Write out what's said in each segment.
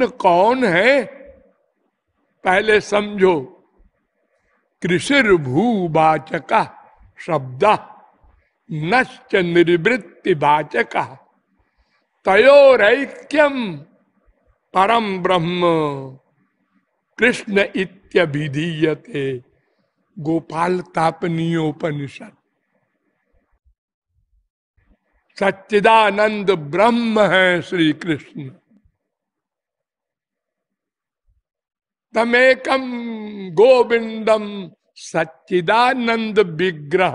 कृष्ण कौन है पहले समझो कृषिर भूवाचक शब्द नश्च निर्वृत्ति वाचक तयोरैक्यम परम ब्रह्म कृष्ण इत्यभिधीयते गोपाल तापनीयोपनिषद सच्चिदानंद ब्रह्म है श्री कृष्ण तमेकम गोविंदम सच्चिदानंद विग्रह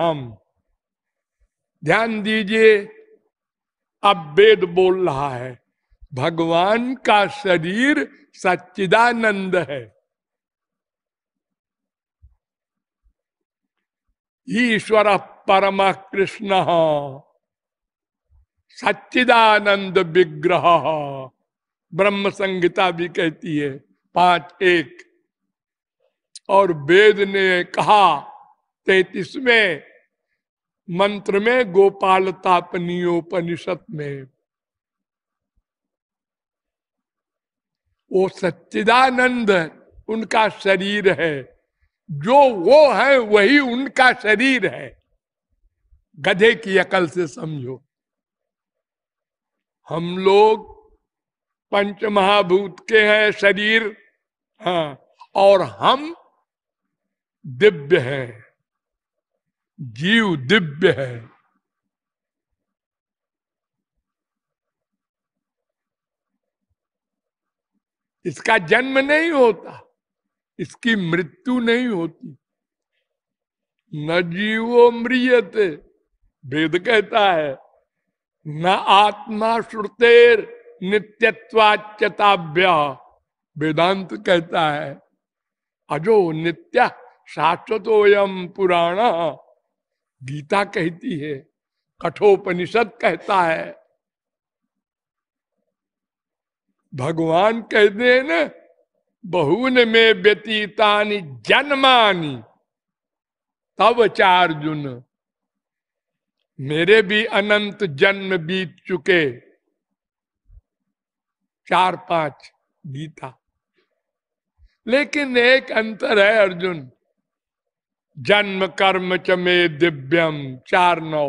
ध्यान दीजिए अब वेद बोल रहा है भगवान का शरीर सच्चिदानंद है ईश्वर परम कृष्ण सच्चिदानंद विग्रह ब्रह्म संहिता भी कहती है पांच एक और वेद ने कहा तैतीसवें मंत्र में गोपाल तापनीयोपनिषद में वो सच्चिदानंद उनका शरीर है जो वो है वही उनका शरीर है गधे की अकल से समझो हम लोग पंच महाभूत के हैं शरीर हाँ, और हम दिव्य हैं जीव दिव्य है इसका जन्म नहीं होता इसकी मृत्यु नहीं होती न जीवो मृत वेद कहता है न आत्मा श्रुतेर नित्यत्वाच्यताभ्या वेदांत कहता है अजो नित्य शाश्वतोयम पुराण गीता कहती है कठोपनिषद कहता है भगवान कह दे न बहुन में व्यतीतानी जन्मानी तब चार्जुन मेरे भी अनंत जन्म बीत चुके चार पांच गीता लेकिन एक अंतर है अर्जुन जन्म कर्म चमे दिव्यम चार नौ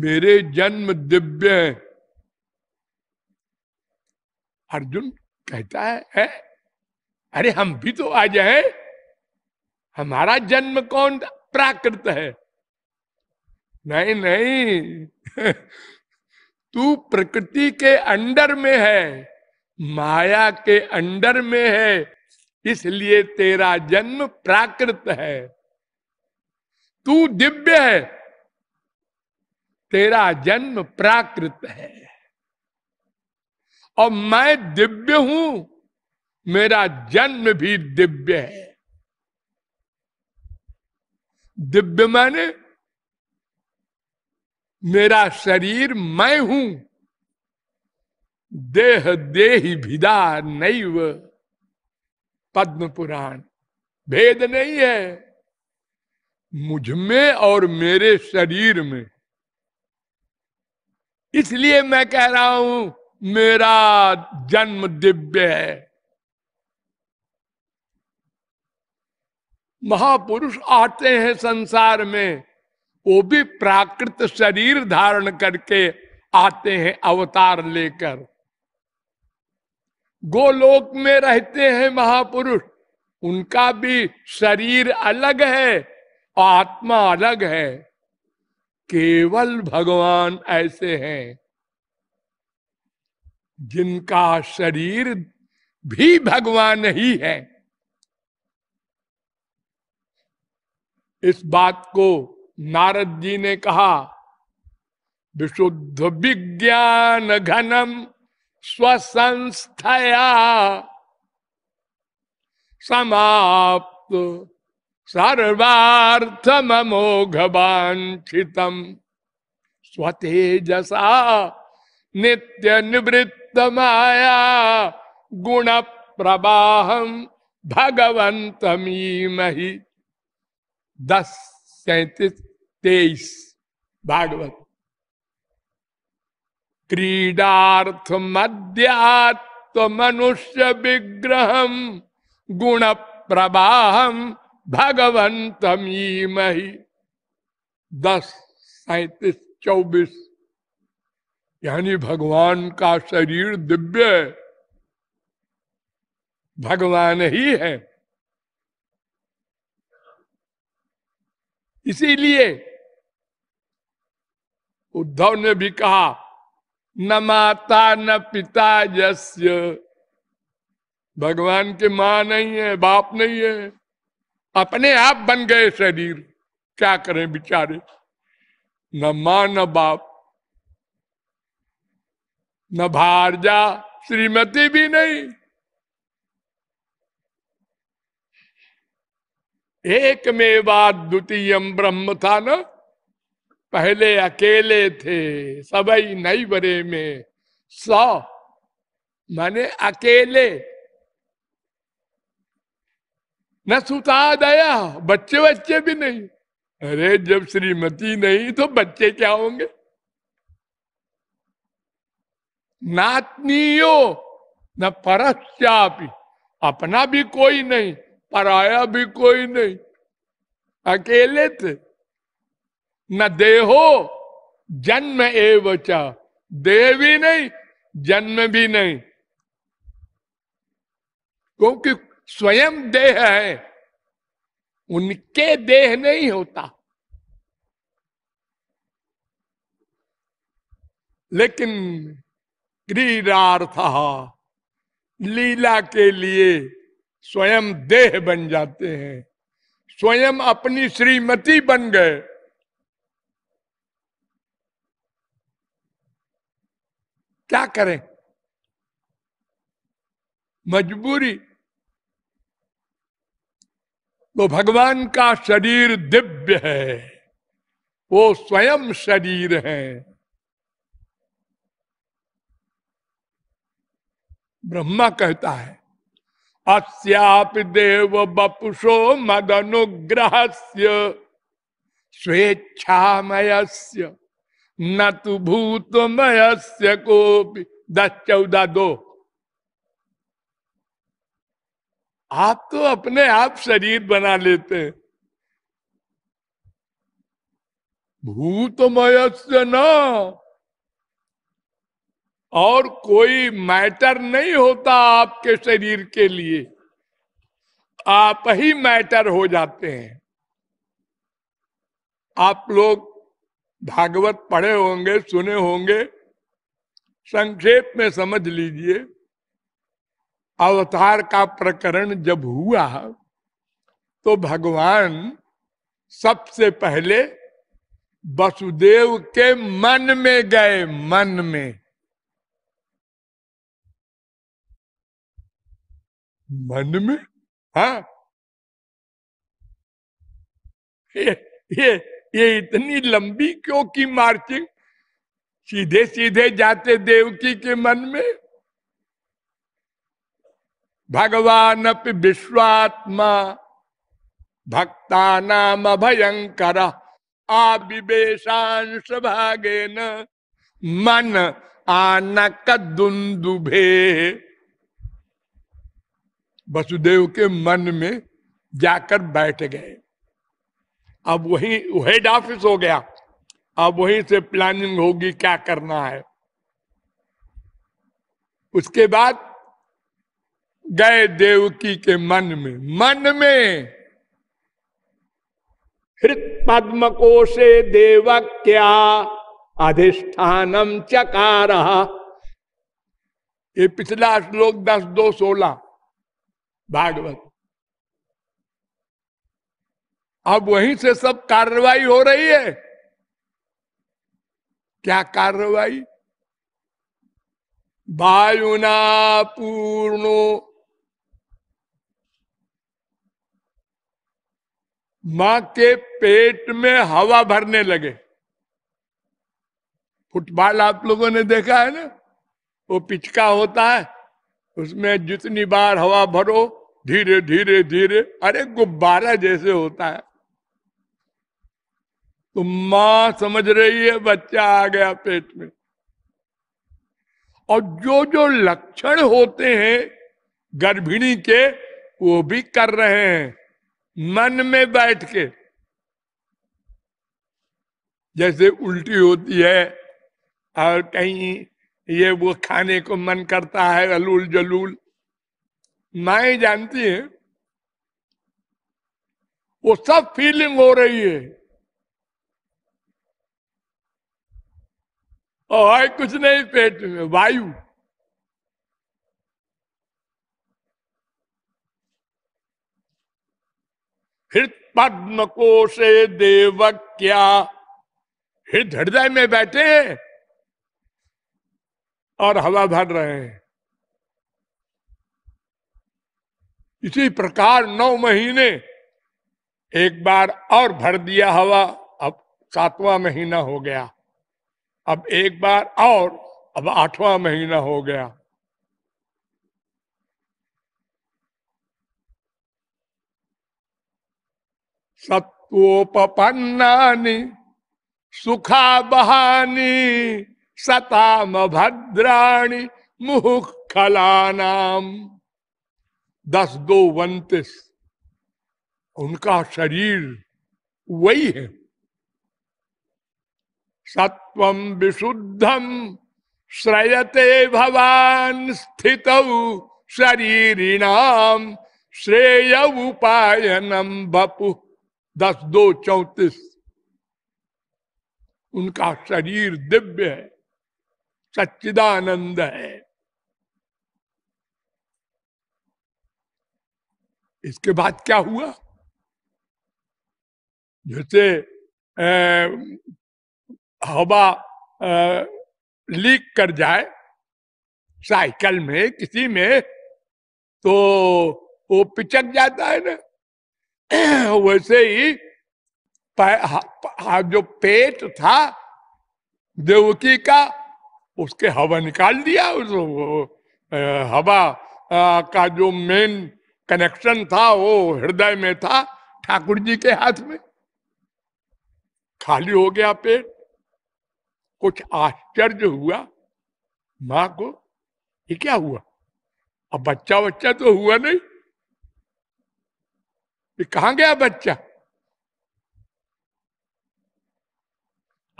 मेरे जन्म दिव्य है अर्जुन कहता है, है अरे हम भी तो आ जाए हमारा जन्म कौन प्राकृत है नहीं नहीं तू प्रकृति के अंडर में है माया के अंडर में है इसलिए तेरा जन्म प्राकृत है तू दिव्य है तेरा जन्म प्राकृत है और मैं दिव्य हूं मेरा जन्म भी दिव्य है दिव्य माने मेरा शरीर मैं हूं देह देही भिदा नैव पद्म पुराण भेद नहीं है मुझ में और मेरे शरीर में इसलिए मैं कह रहा हूं मेरा जन्म दिव्य है महापुरुष आते हैं संसार में वो भी प्राकृत शरीर धारण करके आते हैं अवतार लेकर गोलोक में रहते हैं महापुरुष उनका भी शरीर अलग है और आत्मा अलग है केवल भगवान ऐसे हैं जिनका शरीर भी भगवान ही है इस बात को नारद जी ने कहा विशुद्ध विज्ञान घनम स्वसंस्थया समाप्त सर्वार्थ ममोघ वांछितम स्वतेजसा नित्य निवृत्त माया गुण प्रवाह भगवंत भगवंतमी दस सैतीस तेईस भागवत क्रीडार्थ मध्यात्म मनुष्य विग्रह गुण प्रवाहम भगवंतम मही दस सैतीस चौबीस यानी भगवान का शरीर दिव्य भगवान ही है इसीलिए उद्धव ने भी कहा न माता न पिता यश्य भगवान के मां नहीं है बाप नहीं है अपने आप बन गए शरीर क्या करें बिचारे न मां न बाप न भारजा श्रीमती भी नहीं एक में बात द्वितीय ब्रह्म था ना पहले अकेले थे सबई नई बरे में सौ माने अकेले न सुता दया बच्चे बच्चे भी नहीं अरे जब श्रीमती नहीं तो बच्चे क्या होंगे नातनियो न परस्यापी अपना भी कोई नहीं पराया भी कोई नहीं अकेले थे न देहो जन्म एव देह भी नहीं जन्म भी नहीं क्योंकि स्वयं देह है उनके देह नहीं होता लेकिन क्रीडार्थ लीला के लिए स्वयं देह बन जाते हैं स्वयं अपनी श्रीमती बन गए क्या करें मजबूरी तो भगवान का शरीर दिव्य है वो स्वयं शरीर है ब्रह्मा कहता है अस्याप देव बपुषो स्वेच्छा स्वेच्छामयस्य न तो भूत मयस्य कोपी दस चौदह दो आप तो अपने आप शरीर बना लेते हैं भूतमय न और कोई मैटर नहीं होता आपके शरीर के लिए आप ही मैटर हो जाते हैं आप लोग भागवत पढ़े होंगे सुने होंगे संक्षेप में समझ लीजिए अवतार का प्रकरण जब हुआ तो भगवान सबसे पहले वसुदेव के मन में गए मन में मन में हा ये, ये ये इतनी लंबी क्यों की मार्चिंग सीधे सीधे जाते देवकी के मन में भगवान अपि विश्वात्मा भक्ता नाम भयंकर आविवेशांश भागे न मन आनक दुंदुभे वसुदेव के मन में जाकर बैठ गए अब वही हेड ऑफिस हो गया अब वहीं से प्लानिंग होगी क्या करना है उसके बाद गए देवकी के मन में मन में हृत पद्म कोशे क्या अधिष्ठानम चकार ये पिछला श्लोक दस दो सोलह भागवत अब वहीं से सब कार्रवाई हो रही है क्या कार्रवाई वायुना पूर्णो मां के पेट में हवा भरने लगे फुटबॉल आप लोगों ने देखा है ना वो पिचका होता है उसमें जितनी बार हवा भरो धीरे धीरे धीरे अरे गुब्बारा जैसे होता है तो मां समझ रही है बच्चा आ गया पेट में और जो जो लक्षण होते हैं गर्भिणी के वो भी कर रहे हैं मन में बैठ के जैसे उल्टी होती है और कहीं ये वो खाने को मन करता है अलूल जलूल माए जानती है वो सब फीलिंग हो रही है और कुछ नहीं पेट में वायु हृत पद्म को से देव क्या हृत हृदय में बैठे हैं और हवा भर रहे हैं इसी प्रकार नौ महीने एक बार और भर दिया हवा अब सातवां महीना हो गया अब एक बार और अब आठवां महीना हो गया सत्वोपन्नानी सुखा बहानी सताम भद्राणी मुहुख नाम दस दो उनतीस उनका शरीर वही है सत्व विशुद्धम श्रयते भवान स्थित शरीर श्रेय उपायनम बपु दस दो चौतीस उनका शरीर दिव्य है सच्चिदानंद है इसके बाद क्या हुआ जैसे हवा लीक कर जाए साइकिल में किसी में तो वो पिचक जाता है ना वैसे ही हा, जो पेट था देवकी का उसके हवा निकाल दिया उस हवा का जो मेन कनेक्शन था वो हृदय में था ठाकुर जी के हाथ में खाली हो गया पेट कुछ आश्चर्य हुआ माँ को ये क्या हुआ अब बच्चा बच्चा तो हुआ नहीं ये कहा गया बच्चा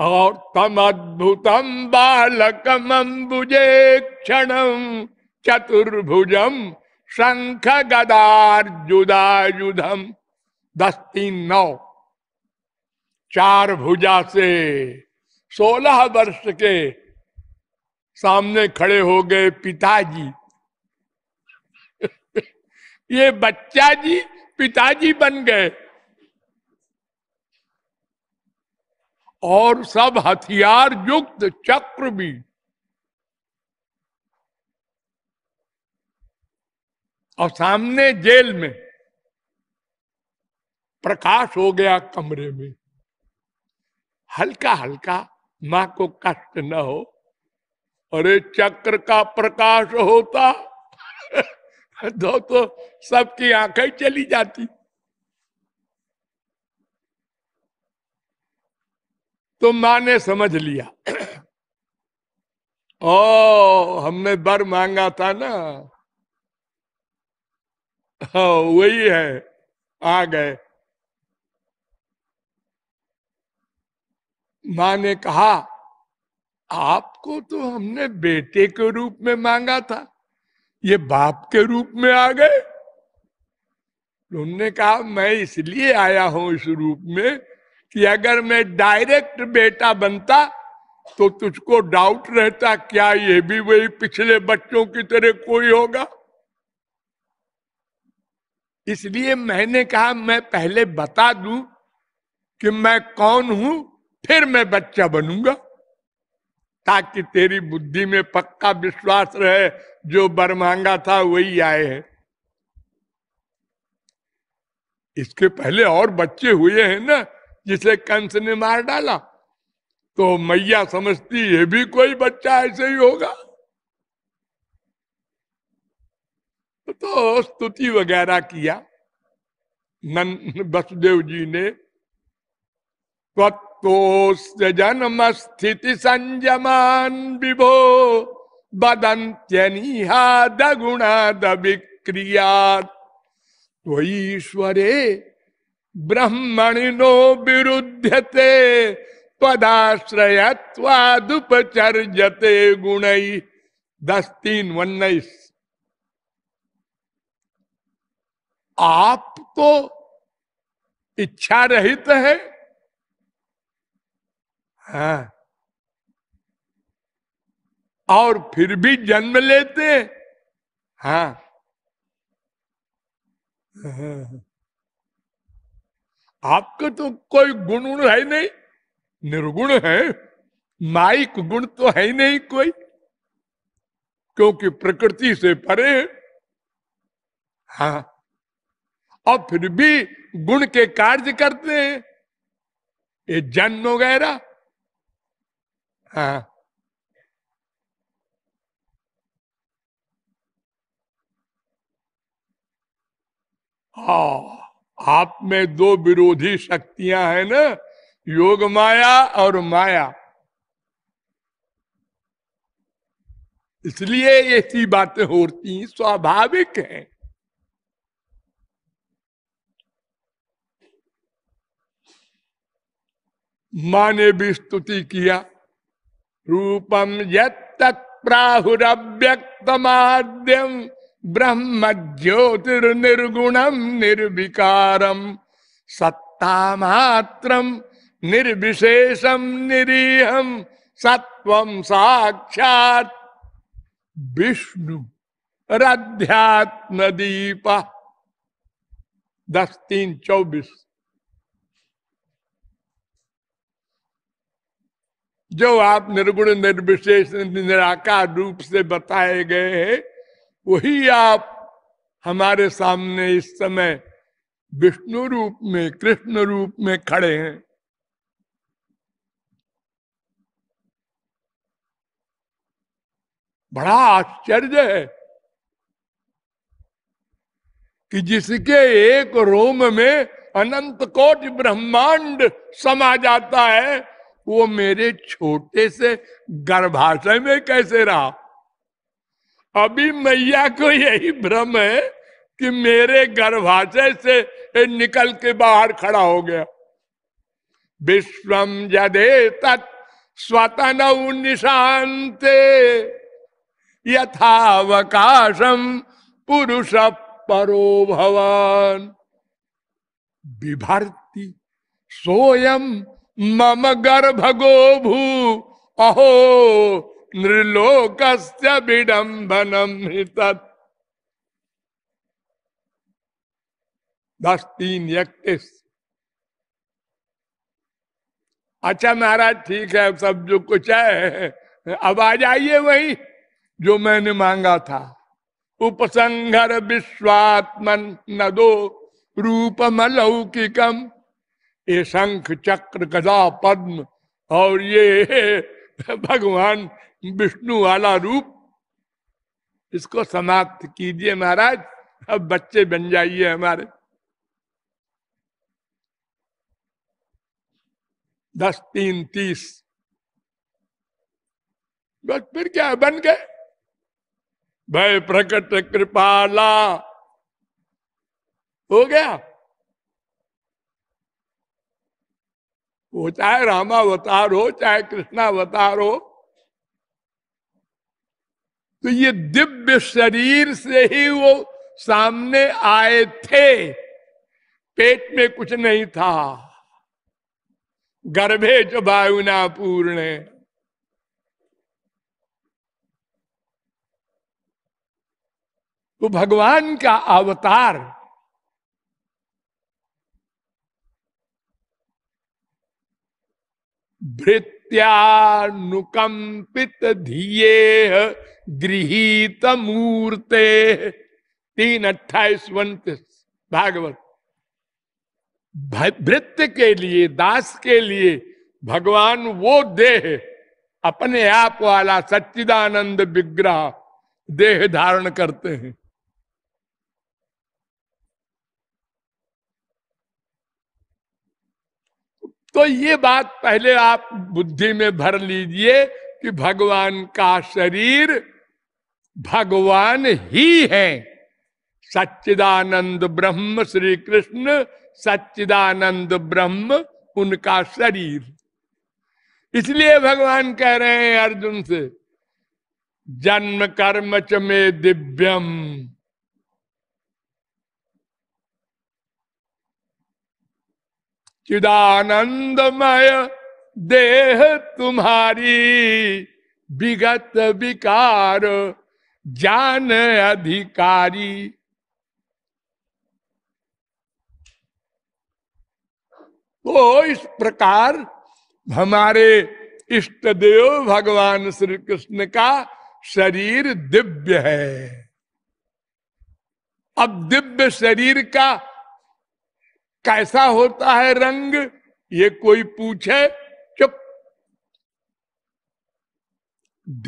और तम अद्भुतम बालकम अंबुजे क्षण चतुर्भुजम शंख गदार जुदा युधम दस तीन नौ चार भुजा से सोलह वर्ष के सामने खड़े हो गए पिताजी ये बच्चा जी पिताजी बन गए और सब हथियार युक्त चक्र भी और सामने जेल में प्रकाश हो गया कमरे में हल्का हल्का मां को कष्ट न हो अरे चक्र का प्रकाश होता दो तो सबकी आंखें चली जाती तो मां ने समझ लिया ओ हमने बर मांगा था ना हाँ, वही है आ गए मां ने कहा आपको तो हमने बेटे के रूप में मांगा था ये बाप के रूप में आ गए उन्होंने कहा मैं इसलिए आया हूं इस रूप में कि अगर मैं डायरेक्ट बेटा बनता तो तुझको डाउट रहता क्या ये भी वही पिछले बच्चों की तरह कोई होगा इसलिए मैंने कहा मैं पहले बता दूं कि मैं कौन हूं फिर मैं बच्चा बनूंगा ताकि तेरी बुद्धि में पक्का विश्वास रहे जो बर मांगा था वही आए हैं इसके पहले और बच्चे हुए हैं ना जिसे कंस ने मार डाला तो मैया समझती ये भी कोई बच्चा ऐसे ही होगा तो स्तुति वगैरह किया नन वसुदेव जी ने जन्म स्थिति संयमान विभो बदंत्यनिहाद गुणाद विक्रियात ईश्वरे ब्रह्मणिनो विरुध्यते पदाश्रयत्वादुपचर्यते गुण दस तीन उन्नीस आप तो इच्छा रहित है है हाँ। और फिर भी जन्म लेते हाँ आपको तो कोई गुण गुण है नहीं निर्गुण है माइक गुण तो है ही नहीं कोई क्योंकि प्रकृति से परे हाँ और फिर भी गुण के कार्य करते हैं ये जन्म वगैरह हाँ।, हाँ आप में दो विरोधी शक्तियां हैं ना योग माया और माया इसलिए ऐसी बातें होती स्वाभाविक हैं माँ ने भी स्तुति किया रूपम यत्तत्प्राहुरव्यक्तमाद्यम ब्रह्म ज्योतिर्निर्गुणम निर्विकारम सत्ता निर्विशेषम निरीहम सत्वम साक्षात विष्णु अध्यात्म दीप दस तीन चौबीस जो आप निर्गुण निर्विशेष निराकार रूप से बताए गए हैं वही आप हमारे सामने इस समय विष्णु रूप में कृष्ण रूप में खड़े हैं बड़ा आश्चर्य है कि जिसके एक रोम में अनंत कोट ब्रह्मांड समा जाता है वो मेरे छोटे से गर्भाशय में कैसे रहा अभी मैया को यही भ्रम है कि मेरे गर्भाशय से निकल के बाहर खड़ा हो गया विश्वम जदे तत् स्वतन निशांत यथावकाशम पुरुष परो भवान विभर्ति सोयम मम गर्भगो भू अहो नृलोकस्य दस तीन इकतीस अच्छा महाराज ठीक है सब जो कुछ है अब आ जाइए वही जो मैंने मांगा था उपसंगर विश्वात्मन नदो रूपम अलौकिकम ये शंख चक्र गदा पद्म और ये भगवान विष्णु वाला रूप इसको समाप्त कीजिए महाराज अब बच्चे बन जाइए हमारे दस तीन तीस बस फिर क्या बन गए भय प्रकट कृपाला हो गया वो चाहे रामावतार हो चाहे कृष्णावतार हो तो ये दिव्य शरीर से ही वो सामने आए थे पेट में कुछ नहीं था गर्भे च वायुना पूर्ण तो भगवान का अवतार भृत्यानुकंपित धीये गृहित मूर्ते तीन अट्ठाईस उन्तीस भागवत भृत्य के लिए दास के लिए भगवान वो देह अपने आप वाला सच्चिदानंद विग्रह देह धारण करते हैं तो ये बात पहले आप बुद्धि में भर लीजिए कि भगवान का शरीर भगवान ही है सच्चिदानंद ब्रह्म श्री कृष्ण सच्चिदानंद ब्रह्म उनका शरीर इसलिए भगवान कह रहे हैं अर्जुन से जन्म कर्म च में दिव्यम चिदानंदमय देह तुम्हारी विगत विकार जान अधिकारी तो इस प्रकार हमारे इष्ट देव भगवान श्री कृष्ण का शरीर दिव्य है अब दिव्य शरीर का कैसा होता है रंग ये कोई पूछे चुप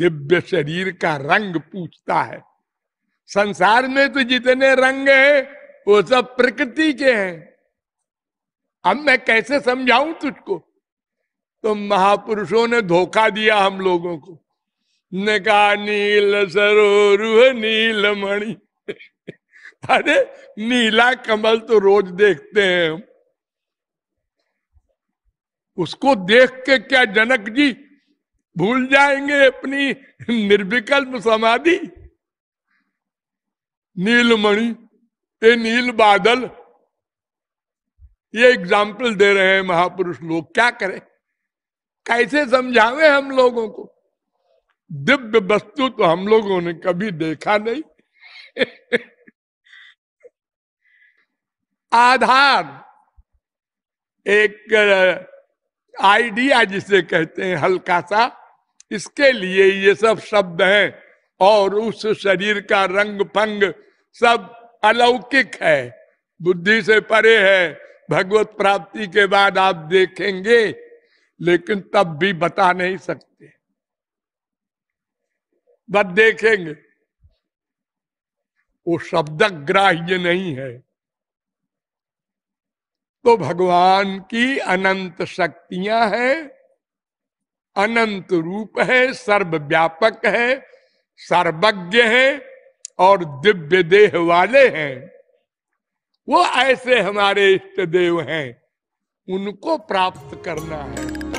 दिव्य शरीर का रंग पूछता है संसार में तो जितने रंग है वो सब प्रकृति के हैं अब मैं कैसे समझाऊं तुझको तो महापुरुषों ने धोखा दिया हम लोगों को ने कहा नील सरोह नीलमणि अरे नीला कमल तो रोज देखते हैं उसको देख के क्या जनक जी भूल जाएंगे अपनी निर्विकल्प समाधि नीलमणि ये नील बादल ये एग्जाम्पल दे रहे हैं महापुरुष लोग क्या करें कैसे समझावे हम लोगों को दिव्य वस्तु तो हम लोगों ने कभी देखा नहीं आधार एक आइडिया जिसे कहते हैं हल्का सा इसके लिए ये सब शब्द हैं और उस शरीर का रंग पंग सब अलौकिक है बुद्धि से परे है भगवत प्राप्ति के बाद आप देखेंगे लेकिन तब भी बता नहीं सकते बस देखेंगे वो शब्द ग्राह्य नहीं है तो भगवान की अनंत शक्तियां हैं अनंत रूप है सर्व व्यापक है सर्वज्ञ है और दिव्य देह वाले हैं वो ऐसे हमारे इष्ट देव हैं उनको प्राप्त करना है